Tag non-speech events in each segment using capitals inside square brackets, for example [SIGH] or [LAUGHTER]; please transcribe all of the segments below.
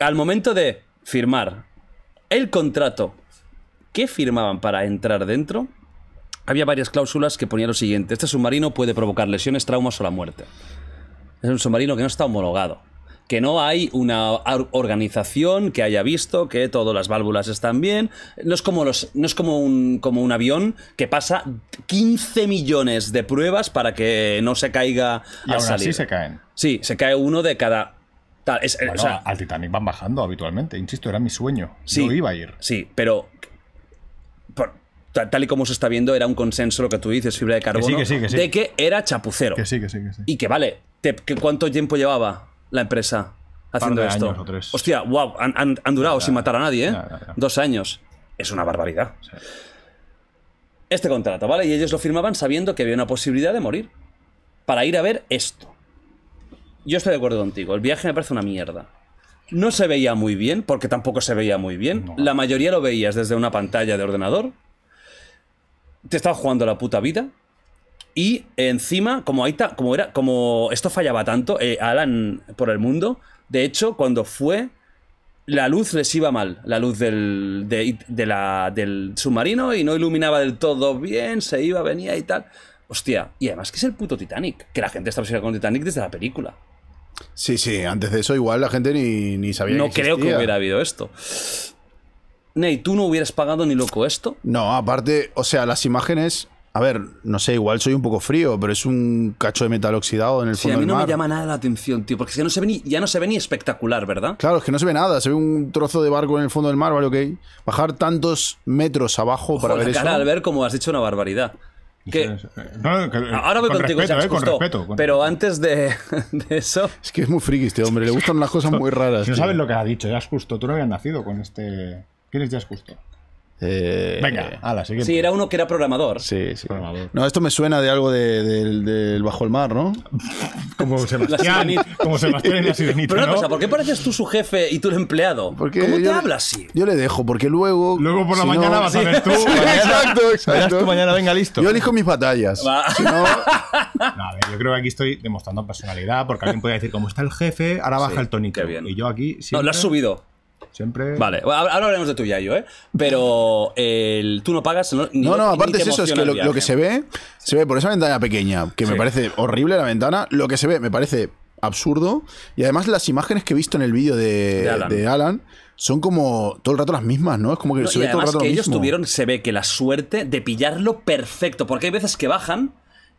Al momento de firmar el contrato que firmaban para entrar dentro, había varias cláusulas que ponían lo siguiente. Este submarino puede provocar lesiones, traumas o la muerte. Es un submarino que no está homologado. Que no hay una organización que haya visto que todas las válvulas están bien. No es como, los, no es como, un, como un avión que pasa 15 millones de pruebas para que no se caiga aún Así se caen. Sí, se cae uno de cada eh, o sea, al Titanic van bajando habitualmente, insisto, era mi sueño. No iba a ir. Sí, pero tal y como se está viendo, era un consenso lo que tú dices, fibra de carbono, de que era chapucero. Que sí, que Y que vale, ¿cuánto tiempo llevaba la empresa haciendo esto? Hostia, wow, han, durado sin matar a nadie, ¿eh? Dos años. Es una barbaridad. Este contrato, ¿vale? Y ellos lo firmaban sabiendo que había una posibilidad de morir. Para ir a ver esto yo estoy de acuerdo contigo. El viaje me parece una mierda. No se veía muy bien, porque tampoco se veía muy bien. La mayoría lo veías desde una pantalla de ordenador. Te estabas jugando la puta vida. Y encima, como, ahí como, era, como esto fallaba tanto, eh, Alan por el mundo, de hecho, cuando fue, la luz les iba mal. La luz del, de, del submarino y no iluminaba del todo bien, se iba, venía y tal. Hostia, y además que es el puto Titanic, que la gente está obsesionada con Titanic desde la película. Sí, sí, antes de eso igual la gente ni, sabía no creo que hubiera habido esto. Ney, ¿tú no hubieras pagado ni loco esto? No, aparte, o sea, las imágenes. A ver, no sé, igual soy un poco frío, pero es un cacho de metal oxidado en el fondo. Sí, a mí no me llama nada la atención, tío, porque no se ya no se ve ni espectacular, ¿verdad? Claro, es que no se ve nada, se ve un trozo de barco en el fondo del mar, vale, ok. Bajar tantos metros abajo para ver al ver como has dicho una barbaridad. Eh, eh, ahora voy contigo, eh, Pero antes [LAUGHS] de, eso. Es que es muy friki este hombre, le gustan las cosas muy raras. no sabes lo que ha dicho, ya es justo. Tú no habías nacido con este. ¿Quién es ya es justo? Eh, venga, a la Sí, era uno que era programador. Sí, sí. No, esto me suena de algo del Bajo el Mar, ¿no? Como [LAUGHS] Sebastián, como Sebastián y la Pero una cosa, ¿por qué pareces tú su jefe y tú el empleado? ¿Cómo te hablas así? Yo le dejo, porque luego. Luego por la mañana vas a ver tú. [LAUGHS] exacto, exacto. Tú mañana, venga, listo. Yo elijo mis batallas. no... [LAUGHS] yo creo que aquí estoy demostrando personalidad, porque alguien puede decir, como está el jefe, ahora baja el tónico. Y yo aquí. sí. No, lo has subido. Siempre. Vale, ahora hablaremos de tu yo ¿eh? Pero el, tú no pagas. No, no, no, aparte es eso, es que lo, que se ve, se ve por esa ventana pequeña, que me parece horrible la ventana, lo que se ve me parece absurdo. Y además las imágenes que he visto en el vídeo de, Alan. son como todo el rato las mismas, ¿no? Es como que se ve todo el rato que ellos tuvieron, se ve que la suerte de pillarlo perfecto, porque hay veces que bajan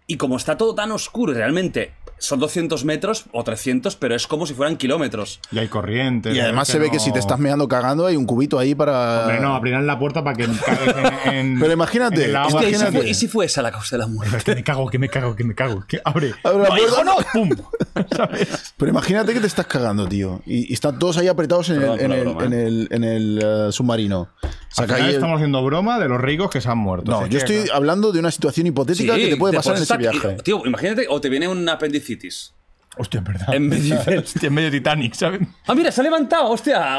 y como está todo tan oscuro, realmente son 200 metros o 300, pero es como si fueran kilómetros. Y hay corriente. Y además se ve que si te estás meando cagando hay un cubito ahí para... Hombre, no, abrirán la puerta para que cagues en, [LAUGHS] Pero imagínate, ¿Y, si fue, ¿Y esa la causa de la muerte? Que me cago, que me cago, que me cago. abre. abre la puerta. Hijo, no, [LAUGHS] ¡Pum! [LAUGHS] Pero imagínate que te estás cagando, tío. Y, están todos ahí apretados en el, submarino. estamos haciendo broma de los ricos que se han muerto. No, yo estoy hablando de una situación hipotética que te puede pasar en ese viaje. Tío, imagínate, o te viene un apendicitis. Hostia, en verdad. En medio, [LAUGHS] Titanic, ¿sabes? Ah, mira, se ha levantado, hostia.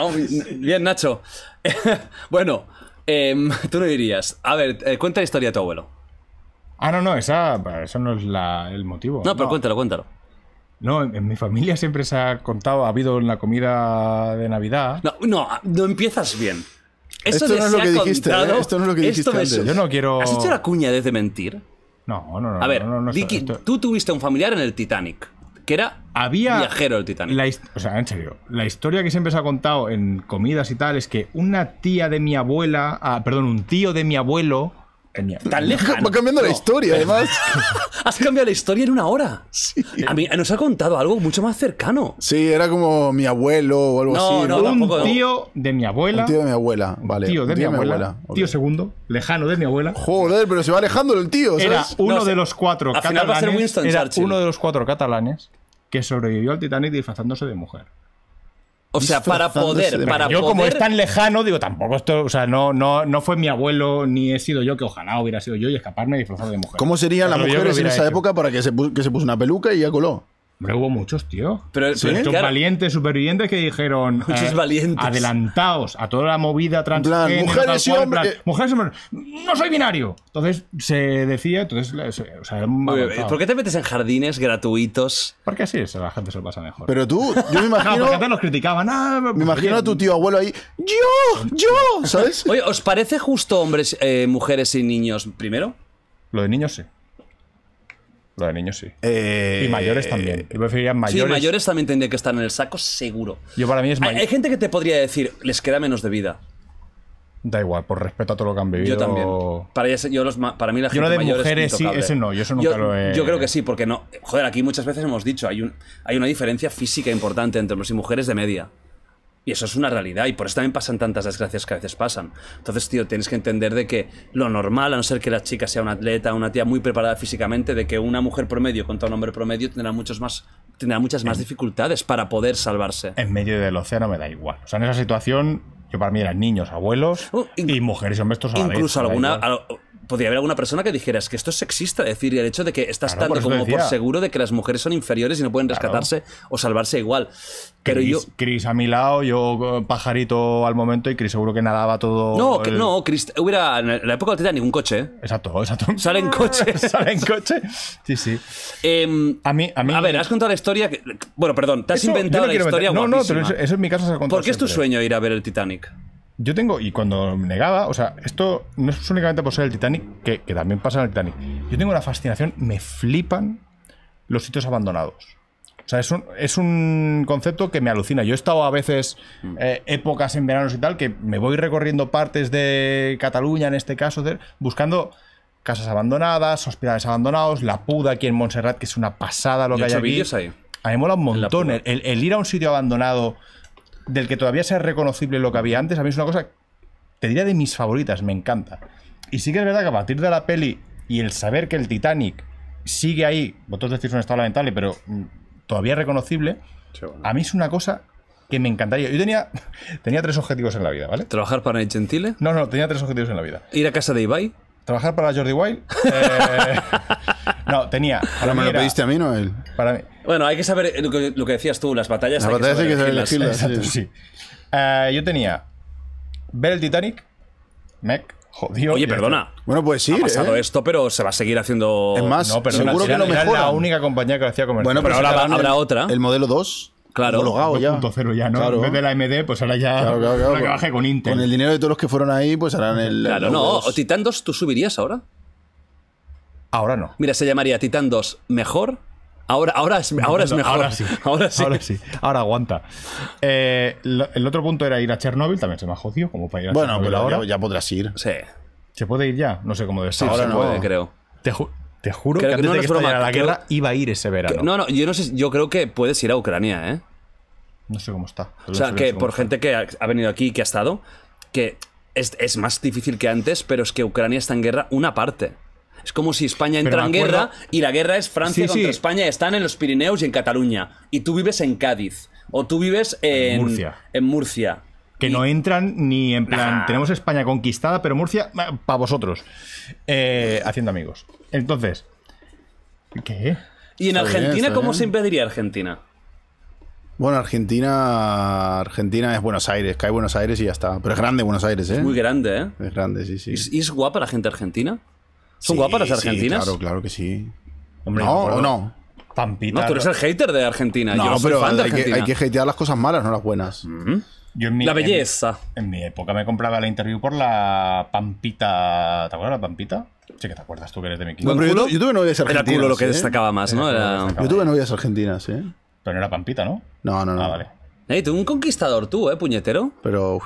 Bien, Nacho. [LAUGHS] bueno, em, tú no dirías. A ver, eh, cuenta la historia de tu abuelo. Ah, no, no, esa, eso no es el motivo. No, pero cuéntalo, cuéntalo. No, en, mi familia siempre se ha contado, ha habido en la comida de Navidad. No, no, no empiezas bien. ¿eh? esto, no es lo que dijiste, esto no es lo que dijiste Yo no quiero... ¿Has hecho la cuña de mentir? No, no, no. A ver, no, tú tuviste un familiar en el Titanic, que era Había viajero del Titanic. o sea, en serio, la historia que siempre se ha contado en comidas y tal es que una tía de mi abuela, ah, perdón, un tío de mi abuelo Tan lejano. Va cambiando la historia, además. [LAUGHS] Has cambiado la historia en una hora. Sí. nos ha contado algo mucho más cercano. Sí, era como mi abuelo o algo así. No, un tío de mi abuela. Un tío de mi abuela, vale. Tío de, mi, abuela, Tío segundo, lejano de mi abuela. Joder, pero se va alejando el tío. Era uno de los cuatro catalanes. era uno de los cuatro catalanes que sobrevivió al Titanic disfrazándose de mujer. O sea, para poder, para yo como es tan lejano, digo, tampoco esto, o sea, no, no, no fue mi abuelo ni he sido yo, que ojalá hubiera sido yo y escaparme disfrazado de mujer. ¿Cómo serían las mujeres en esa época para que se, que se puso una peluca y ya coló? Hombre, hubo muchos, tío. Pero, valientes supervivientes que dijeron. Muchos eh, valientes. Adelantaos a toda la movida transgénero. mujeres y hombres. No soy binario. Entonces se decía. Entonces, o ¿Por qué te metes en jardines gratuitos? Porque así es, la gente se lo pasa mejor. Pero tú, yo me [LAUGHS] imagino. los criticaban. Ah, me pues imagino a tu tío abuelo ahí. ¡Yo! ¡Yo! ¿Sabes? [LAUGHS] Oye, ¿os parece justo hombres, eh, mujeres y niños primero? Lo de niños sí de niños sí. Eh, y mayores también. Eh, yo preferiría mayores. Sí, mayores también tendría que estar en el saco, seguro. Yo para mí es mayor. Hay, gente que te podría decir, les queda menos de vida. Da igual, por respeto a todo lo que han vivido. Yo también. Para, yo los, para mí la gente yo lo de mujeres, sí, ese no, yo creo que sí, porque no... Joder, aquí muchas veces hemos dicho, hay, un, hay una diferencia física importante entre los y mujeres de media. Y eso es una realidad y por eso también pasan tantas desgracias que a veces pasan. Entonces, tío, tienes que entender de que lo normal, a no ser que la chica sea una atleta, una tía muy preparada físicamente, de que una mujer promedio contra un hombre promedio tendrá, muchos más, tendrá muchas más dificultades para poder salvarse. En medio del océano me da igual. O sea, en esa situación, yo para mí eran niños, abuelos oh, y mujeres y hombres todos a Incluso alguna podría haber alguna persona que dijera, es que esto es sexista, decir, el hecho de que estás tanto como por seguro de que las mujeres son inferiores y no pueden rescatarse o salvarse igual. Pero Chris, yo... Chris a mi lado, yo eh, pajarito al momento y Chris seguro que nadaba todo... No, no, Chris, hubiera, en la época del Titanic ningún coche. ¿eh? Exacto, exacto. Sale en coche. Sale en coche. Sí, sí. Em, a, mí, a, mí, a ver, has contado la historia... Bueno, perdón, te has inventado la historia No, no, pero eso, es en mi caso se ha contado ¿Por qué es tu sueño ir a ver el Titanic? Yo tengo, y cuando negaba, o sea, esto no es únicamente por ser el Titanic, que, también pasa en el Titanic. Yo tengo una fascinación, me flipan los sitios abandonados. O sea, es un, concepto que me alucina. Yo he estado a veces mm. eh, épocas en veranos y tal, que me voy recorriendo partes de Cataluña, en este caso, buscando casas abandonadas, hospitales abandonados, la puda aquí en Montserrat, que es una pasada lo que hay aquí. A mí mola un montón el, ir a un sitio abandonado del que todavía sea reconocible lo que había antes, a mí es una cosa, te diría de mis favoritas, me encanta. Y sí que es verdad que a partir de la peli y el saber que el Titanic sigue ahí, vosotros decís un estado lamentable, pero mm, todavía reconocible, a mí es una cosa que me encantaría. Yo tenía, [LAUGHS] tenía tres objetivos en la vida, ¿vale? ¿Trabajar para el Gentile? No, no, tenía tres objetivos en la vida. ¿Ir a casa de Ibai? ¿Trabajar para Jordi Wild? [LAUGHS] Eh, [LAUGHS] no, tenía. Para ¿Ahora me lo pediste a mí, no él? Para mí, bueno, hay que saber lo que, decías tú, las batallas. Las hay batallas que hay que saber elegirlas. Exacto, sí. Eh, yo tenía ver el Titanic, Mech, Jodido. Oye, perdona. Bueno, pues sí. Ha pasado ¿eh? esto, pero se va a seguir haciendo. Es más, no, seguro que lo mejora. Era la única compañía que lo hacía comercial. Bueno, pues pero, ahora habrá otra. El modelo 2. Claro. Homologado ya. 2.0 ya, ¿no? En vez de la AMD, pues ahora ya claro, claro, claro. baje con Intel. Con el dinero de todos los que fueron ahí, pues harán el. Claro, no. ¿O Titan 2 tú subirías ahora? Ahora no. Mira, se llamaría Titan 2 mejor Ahora, ahora, es, mejor. [LAUGHS] Ahora sí. Ahora sí. Ahora, aguanta. Eh, el otro punto era ir a Chernóbil. También se me ha jodido como para ir a bueno, pero ahora. Ya, podrás ir. Sí. ¿Se puede ir ya? No sé cómo debe ahora no puede, creo. Te, te juro que, antes que la guerra iba a ir ese verano. no, no, yo no sé. Yo creo que puedes ir a Ucrania, ¿eh? No sé cómo está. O sea, que por gente que ha, venido aquí y que ha estado, que es, es más difícil que antes, pero es que Ucrania está en guerra una parte. Es como si España entra en guerra y la guerra es Francia contra España España, están en los Pirineos y en Cataluña. Y tú vives en Cádiz. O tú vives en, Murcia. Que no entran ni en plan, tenemos España conquistada, pero Murcia, eh, para vosotros. Eh, haciendo amigos. Entonces, ¿qué? ¿Y en Argentina cómo se impediría Argentina? Bueno, Argentina, Argentina es Buenos Aires, cae Buenos Aires y ya está. Pero es grande Buenos Aires, ¿eh? Es muy grande, ¿eh? Es grande, sí, sí. ¿Y es guapa la gente argentina? ¿Son guapas las argentinas? claro, claro que sí. no, o no. Pampita. No, tú eres el hater de Argentina. No, Yo soy pero fan de hay, que, hay que hatear las cosas malas, no las buenas. Mm. la belleza. En, mi época me compraba la interview por la Pampita. ¿Te acuerdas de la Pampita? Sí, que te acuerdas tú que eres de mi equipo. Bueno, yo, tuve novias argentinas. Era culo lo que ¿eh? destacaba más, ¿no? Yo tuve novias argentinas, ¿eh? Pero no era Pampita, ¿no? No, no, no. Ah, vale. Ey, tú un conquistador tú, ¿eh, puñetero? Pero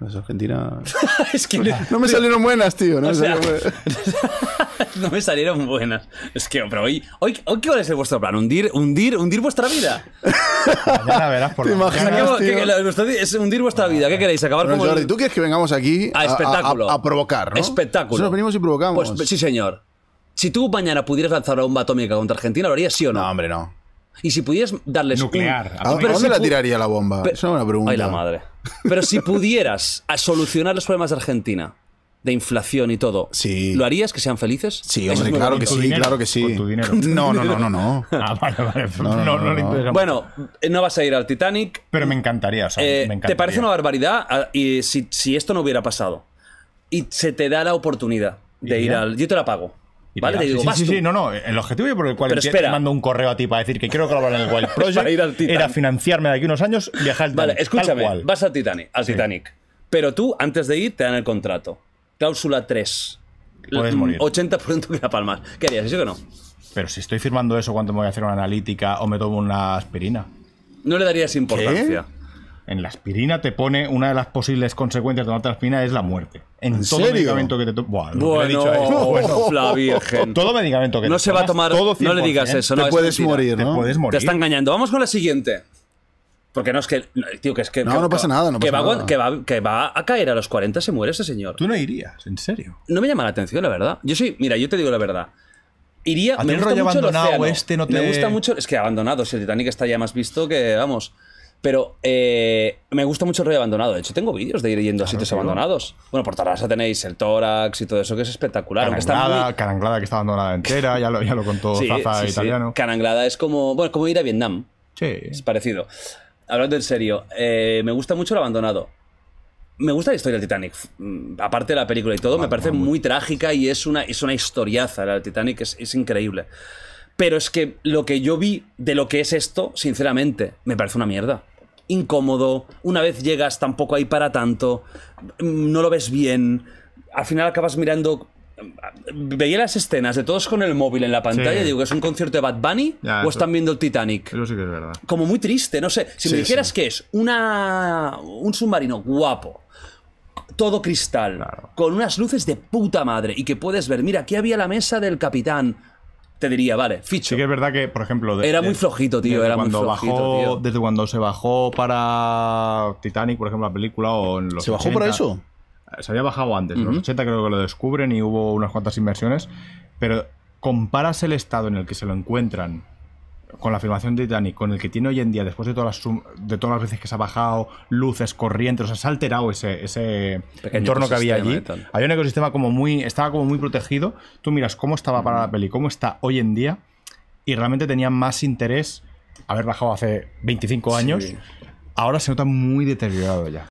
las [LAUGHS] no, me salieron buenas, tío. [LAUGHS] No, me, salieron buenas. Es que, pero hoy, hoy, hoy qué es el vuestro plan? ¿Hundir, hundir, hundir vuestra vida? Mañana verás por es hundir vuestra vida. ¿Qué queréis? ¿Acabar como Jordi, tú quieres que vengamos aquí ah, a, espectáculo. A, provocar, ¿no? Espectáculo. Nosotros venimos y provocamos. Pues sí, señor. Si tú mañana pudieras lanzar una bomba atómica contra Argentina, ¿lo harías sí o no? No, hombre, no. Y si pudieras darles. Nuclear. ¿A, dónde la tiraría la bomba? es una pregunta. Ay, la madre. Pero si pudieras a solucionar los problemas de Argentina, de inflación y todo, ¿lo harías que sean felices? Sí, claro que sí, claro que sí. No, no, no, no, no. Bueno, no vas a ir al Titanic. Pero me encantaría, o eh, ¿Te parece una barbaridad ah, y si esto no hubiera pasado? Y se te da la oportunidad de ir al... Yo te la pago. ¿Vale? Te digo, sí, sí, no, no. El objetivo por el cual te mando un correo a ti para decir que quiero colaborar en el Wild [LAUGHS] Project era financiarme de aquí unos años viajar al Vale, escúchame, vas a Titanic, al Titanic. Pero tú, antes de ir, te dan el contrato. Cláusula 3. Puedes morir. 80% que la palmas. ¿Qué harías? ¿Eso que no? Pero si estoy firmando eso, ¿cuánto me voy a hacer una analítica o me tomo una aspirina? No le darías importancia en la aspirina te pone una de las posibles consecuencias de tomarte la aspirina es la muerte. En, todo serio? medicamento que te Bueno, [LAUGHS] Todo medicamento que no se va a tomar. no le digas eso. No, te puedes morir, ¿no? Te puedes morir. Te está engañando. Vamos con la siguiente. Porque no es que. Tío, que es que. No, no pasa nada, que va, Que va, a caer a los 40, se muere ese señor. Tú no irías, en serio. No me llama la atención, la verdad. Yo sí. Mira, yo te digo la verdad. Iría. ¿A me el Este no te... Me gusta mucho. Es que abandonado. Si el Titanic está ya más visto que. Vamos. Pero eh, me gusta mucho el rollo abandonado. De hecho, tengo vídeos de ir yendo a sitios abandonados. Bueno, por Tarrasa tenéis el tórax y todo eso, que es espectacular. Cananglada, que está abandonada entera, ya lo, contó Zaza italiano. Sí. Cananglada es como, bueno, como ir a Vietnam. Sí. Es parecido. Hablando en serio, eh, me gusta mucho el abandonado. Me gusta la historia del Titanic. Mm, aparte de la película y todo, me parece muy, trágica y es una, es una historiaza. el Titanic es increíble. Pero es que lo que yo vi de lo que es esto, sinceramente, me parece una mierda incómodo, una vez llegas tampoco hay para tanto, mm, no lo ves bien, al final acabas mirando... Mm, veía las escenas de todos con el móvil en la pantalla digo que es un concierto de Bad Bunny o están viendo el Titanic. es verdad. Como muy triste, no sé. Si me dijeras que es una, un submarino guapo, todo cristal, con unas luces de puta madre y que puedes ver, mira, aquí había la mesa del capitán, te diría, vale, ficho. Sí que es verdad que, por ejemplo... era muy flojito, tío, era muy flojito, Desde cuando se bajó para Titanic, por ejemplo, la película, o en los ¿Se bajó para eso? Se había bajado antes, en los 80 creo que lo descubren y hubo unas cuantas inversiones, pero comparas el estado en el que se lo encuentran con la filmación de Titanic, con el que tiene hoy en día, después de todas las, de todas las veces que se ha bajado, luces, corrientes, o sea, se ha alterado ese, entorno que había allí. Había un ecosistema como muy, estaba como muy protegido. Tú miras cómo estaba para la mm. peli, cómo está hoy en día, y realmente tenía más interés haber bajado hace 25 años. Ahora se nota muy deteriorado ya.